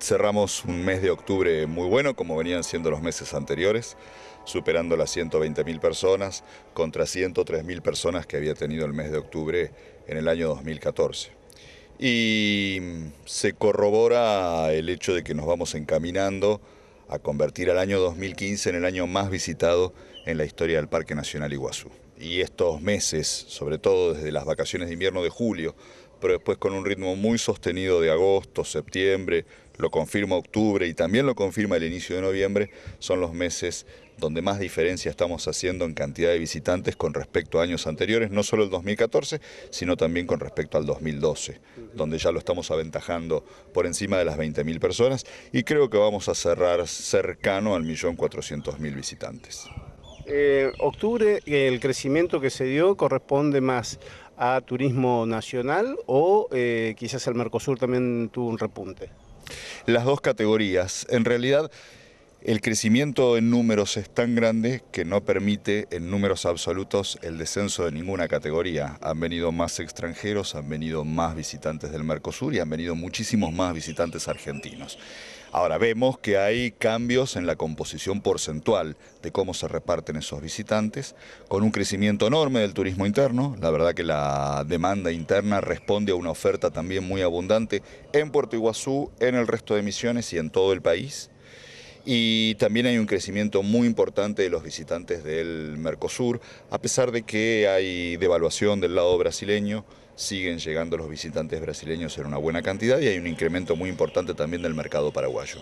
Cerramos un mes de octubre muy bueno, como venían siendo los meses anteriores, superando las 120.000 personas contra 103.000 personas que había tenido el mes de octubre en el año 2014. Y se corrobora el hecho de que nos vamos encaminando a convertir al año 2015 en el año más visitado en la historia del Parque Nacional Iguazú. Y estos meses, sobre todo desde las vacaciones de invierno de julio pero después con un ritmo muy sostenido de agosto, septiembre, lo confirma octubre y también lo confirma el inicio de noviembre, son los meses donde más diferencia estamos haciendo en cantidad de visitantes con respecto a años anteriores, no solo el 2014, sino también con respecto al 2012, donde ya lo estamos aventajando por encima de las 20.000 personas y creo que vamos a cerrar cercano al 1.400.000 visitantes. Eh, octubre, el crecimiento que se dio corresponde más a turismo nacional o eh, quizás el Mercosur también tuvo un repunte? Las dos categorías. En realidad, el crecimiento en números es tan grande que no permite en números absolutos el descenso de ninguna categoría. Han venido más extranjeros, han venido más visitantes del Mercosur y han venido muchísimos más visitantes argentinos. Ahora vemos que hay cambios en la composición porcentual de cómo se reparten esos visitantes, con un crecimiento enorme del turismo interno. La verdad que la demanda interna responde a una oferta también muy abundante en Puerto Iguazú, en el resto de Misiones y en todo el país y también hay un crecimiento muy importante de los visitantes del Mercosur, a pesar de que hay devaluación del lado brasileño, siguen llegando los visitantes brasileños en una buena cantidad y hay un incremento muy importante también del mercado paraguayo.